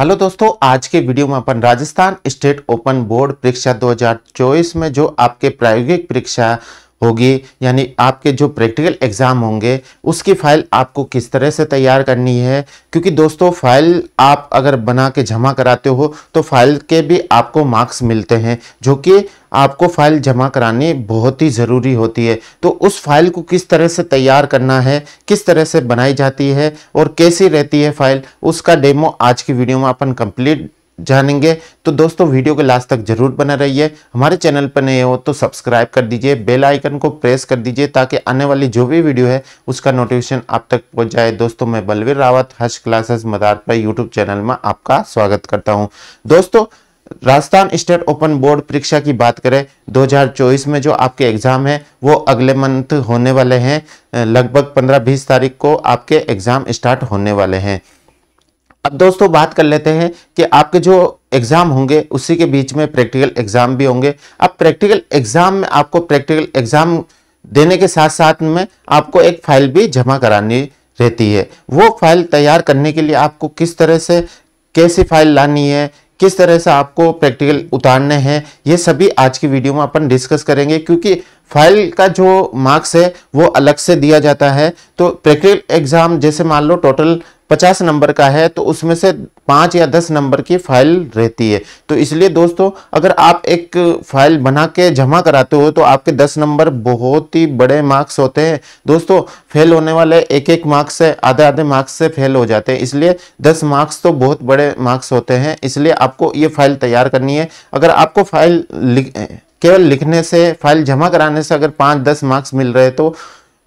hello दोस्तों आज के वीडियो में अपन राजस्थान स्टेट ओपन बोर्ड परीक्षा 2024 में जो आपके प्रायोगिक परीक्षा होगी यानी आपके जो प्रैक्टिकल एग्ज़ाम होंगे उसकी फ़ाइल आपको किस तरह से तैयार करनी है क्योंकि दोस्तों फ़ाइल आप अगर बना के जमा कराते हो तो फाइल के भी आपको मार्क्स मिलते हैं जो कि आपको फाइल जमा करानी बहुत ही ज़रूरी होती है तो उस फाइल को किस तरह से तैयार करना है किस तरह से बनाई जाती है और कैसी रहती है फाइल उसका डेमो आज की वीडियो में अपन कंप्लीट जानेंगे तो दोस्तों वीडियो के लास्ट तक जरूर बना रहिए हमारे चैनल पर नए हो तो सब्सक्राइब कर दीजिए बेल आइकन को प्रेस कर दीजिए ताकि आने वाली जो भी वीडियो है उसका नोटिफिकेशन आप तक पहुंच जाए दोस्तों मैं बलवीर रावत हर्ष क्लासेस मदार पर यूट्यूब चैनल में आपका स्वागत करता हूँ दोस्तों राजस्थान स्टेट ओपन बोर्ड परीक्षा की बात करें 2024 में जो आपके एग्ज़ाम है वो अगले मंथ होने वाले हैं लगभग 15-20 तारीख को आपके एग्ज़ाम स्टार्ट होने वाले हैं अब दोस्तों बात कर लेते हैं कि आपके जो एग्ज़ाम होंगे उसी के बीच में प्रैक्टिकल एग्ज़ाम भी होंगे अब प्रैक्टिकल एग्ज़ाम में आपको प्रैक्टिकल एग्ज़ाम देने के साथ साथ में आपको एक फाइल भी जमा करानी रहती है वो फाइल तैयार करने के लिए आपको किस तरह से कैसी फाइल लानी है किस तरह से आपको प्रैक्टिकल उतारने हैं ये सभी आज की वीडियो में अपन डिस्कस करेंगे क्योंकि फाइल का जो मार्क्स है वो अलग से दिया जाता है तो प्रैक्टिकल एग्ज़ाम जैसे मान लो टोटल पचास नंबर का है तो उसमें से पाँच या दस नंबर की फाइल रहती है तो इसलिए दोस्तों अगर आप एक फाइल बना के जमा कराते हो तो आपके दस नंबर बहुत ही बड़े मार्क्स होते हैं दोस्तों फेल होने वाले एक एक मार्क्स से आधे आधे मार्क्स से फेल हो जाते हैं इसलिए दस मार्क्स तो बहुत बड़े मार्क्स होते हैं इसलिए आपको ये फाइल तैयार करनी है अगर आपको फाइल लिख केवल लिखने से फाइल जमा कराने से अगर पाँच दस मार्क्स मिल रहे तो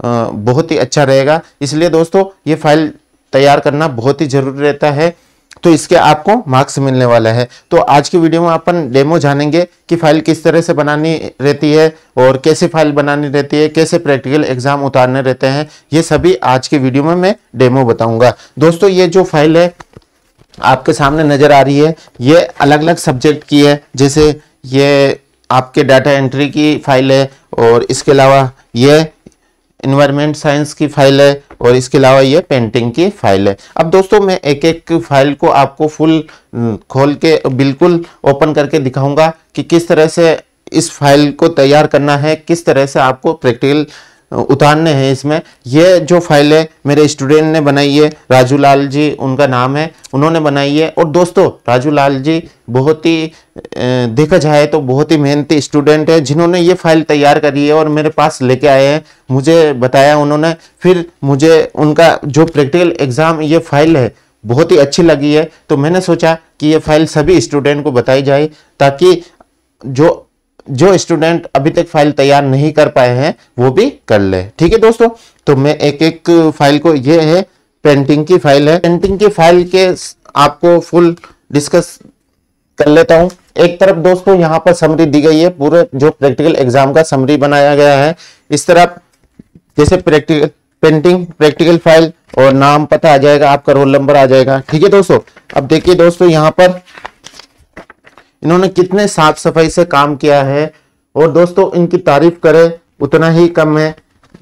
बहुत ही अच्छा रहेगा इसलिए दोस्तों ये फाइल तैयार करना बहुत ही जरूरी रहता है तो इसके आपको मार्क्स मिलने वाला है तो आज की वीडियो में अपन डेमो जानेंगे कि फाइल किस तरह से बनानी रहती है और कैसे फाइल बनानी रहती है कैसे प्रैक्टिकल एग्जाम उतारने रहते हैं ये सभी आज की वीडियो में मैं डेमो बताऊंगा दोस्तों ये जो फाइल है आपके सामने नज़र आ रही है ये अलग अलग सब्जेक्ट की है जैसे ये आपके डाटा एंट्री की फाइल है और इसके अलावा ये इन्वायरमेंट साइंस की फाइल है और इसके अलावा ये पेंटिंग की फाइल है अब दोस्तों मैं एक एक फाइल को आपको फुल खोल के बिल्कुल ओपन करके दिखाऊंगा कि किस तरह से इस फाइल को तैयार करना है किस तरह से आपको प्रैक्टिकल उतारने हैं इसमें ये जो फाइल है मेरे स्टूडेंट ने बनाई है राजू लाल जी उनका नाम है उन्होंने बनाई है और दोस्तों राजू लाल जी बहुत ही देखा जाए तो बहुत ही मेहनती स्टूडेंट है जिन्होंने ये फाइल तैयार करी है और मेरे पास लेके आए हैं मुझे बताया उन्होंने फिर मुझे उनका जो प्रैक्टिकल एग्ज़ाम ये फाइल है बहुत ही अच्छी लगी है तो मैंने सोचा कि ये फाइल सभी स्टूडेंट को बताई जाए ताकि जो जो स्टूडेंट अभी तक फाइल तैयार नहीं कर पाए हैं वो भी कर ले ठीक है दोस्तों तो मैं एक एक फाइल को ये है पेंटिंग की फाइल है पेंटिंग की फाइल के आपको फुल डिस्कस कर लेता हूं एक तरफ दोस्तों यहाँ पर समरी दी गई है पूरे जो प्रैक्टिकल एग्जाम का समरी बनाया गया है इस तरफ जैसे प्रैक्टिकल पेंटिंग प्रैक्टिकल फाइल और नाम पता आ जाएगा आपका रोल नंबर आ जाएगा ठीक है दोस्तों अब देखिए दोस्तों यहाँ पर इन्होंने कितने साफ सफाई से काम किया है और दोस्तों इनकी तारीफ करें उतना ही कम है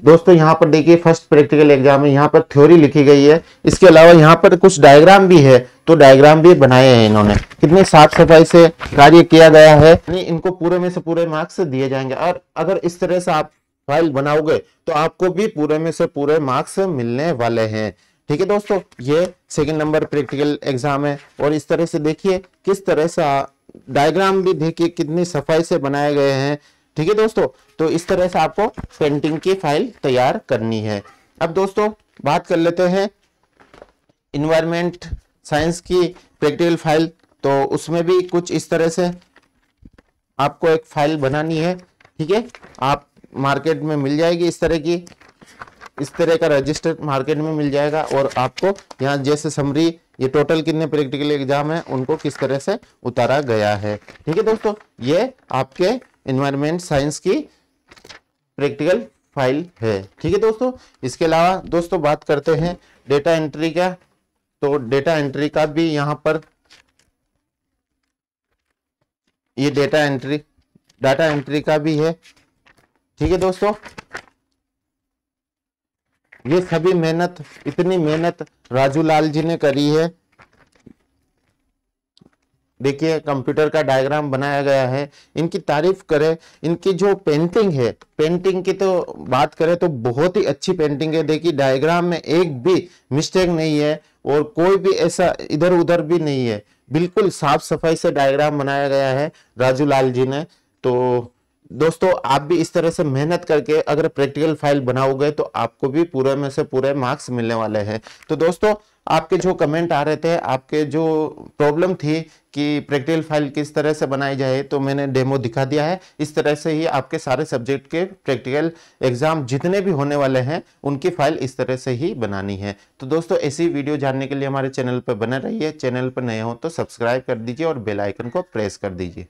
दोस्तों यहाँ पर देखिए फर्स्ट प्रैक्टिकल एग्जाम है यहाँ पर थ्योरी लिखी गई है इसके अलावा यहाँ पर कुछ डायग्राम भी है तो डायग्राम भी बनाए हैं इन्होंने कितने साफ सफाई से कार्य किया गया है इनको पूरे में से पूरे मार्क्स दिए जाएंगे और अगर इस तरह से आप फाइल बनाओगे तो आपको भी पूरे में से पूरे मार्क्स मिलने वाले हैं ठीक है दोस्तों ये सेकेंड नंबर प्रैक्टिकल एग्जाम है और इस तरह से देखिए किस तरह से डायग्राम भी देखिए कितनी सफाई से बनाए गए हैं ठीक है दोस्तों तो इस तरह से आपको पेंटिंग की फाइल तैयार करनी है अब दोस्तों बात कर लेते हैं इन्वायरमेंट साइंस की प्रैक्टिकल फाइल तो उसमें भी कुछ इस तरह से आपको एक फाइल बनानी है ठीक है आप मार्केट में मिल जाएगी इस तरह की इस तरह का रजिस्टर मार्केट में मिल जाएगा और आपको यहाँ जैसे समरी ये टोटल कितने प्रैक्टिकल एग्जाम है उनको किस तरह से उतारा गया है ठीक है दोस्तों ये आपके इन्वायरमेंट साइंस की प्रैक्टिकल फाइल है ठीक है दोस्तों इसके अलावा दोस्तों बात करते हैं डेटा एंट्री का तो डेटा एंट्री का भी यहाँ पर ये डेटा एंट्री डाटा एंट्री का भी है ठीक है दोस्तों ये सभी मेहनत इतनी मेहनत लाल जी ने करी है देखिए कंप्यूटर का डायग्राम बनाया गया है इनकी तारीफ करें इनकी जो पेंटिंग है पेंटिंग की तो बात करें तो बहुत ही अच्छी पेंटिंग है देखिए डायग्राम में एक भी मिस्टेक नहीं है और कोई भी ऐसा इधर उधर भी नहीं है बिल्कुल साफ सफाई से डायग्राम बनाया गया है राजू लाल जी ने तो दोस्तों आप भी इस तरह से मेहनत करके अगर प्रैक्टिकल फाइल बनाओगे तो आपको भी पूरे में से पूरे मार्क्स मिलने वाले हैं तो दोस्तों आपके जो कमेंट आ रहे थे आपके जो प्रॉब्लम थी कि प्रैक्टिकल फाइल किस तरह से बनाई जाए तो मैंने डेमो दिखा दिया है इस तरह से ही आपके सारे सब्जेक्ट के प्रैक्टिकल एग्जाम जितने भी होने वाले हैं उनकी फाइल इस तरह से ही बनानी है तो दोस्तों ऐसी वीडियो जानने के लिए हमारे चैनल पर बने रहिए चैनल पर नए हो तो सब्सक्राइब कर दीजिए और बेलाइकन को प्रेस कर दीजिए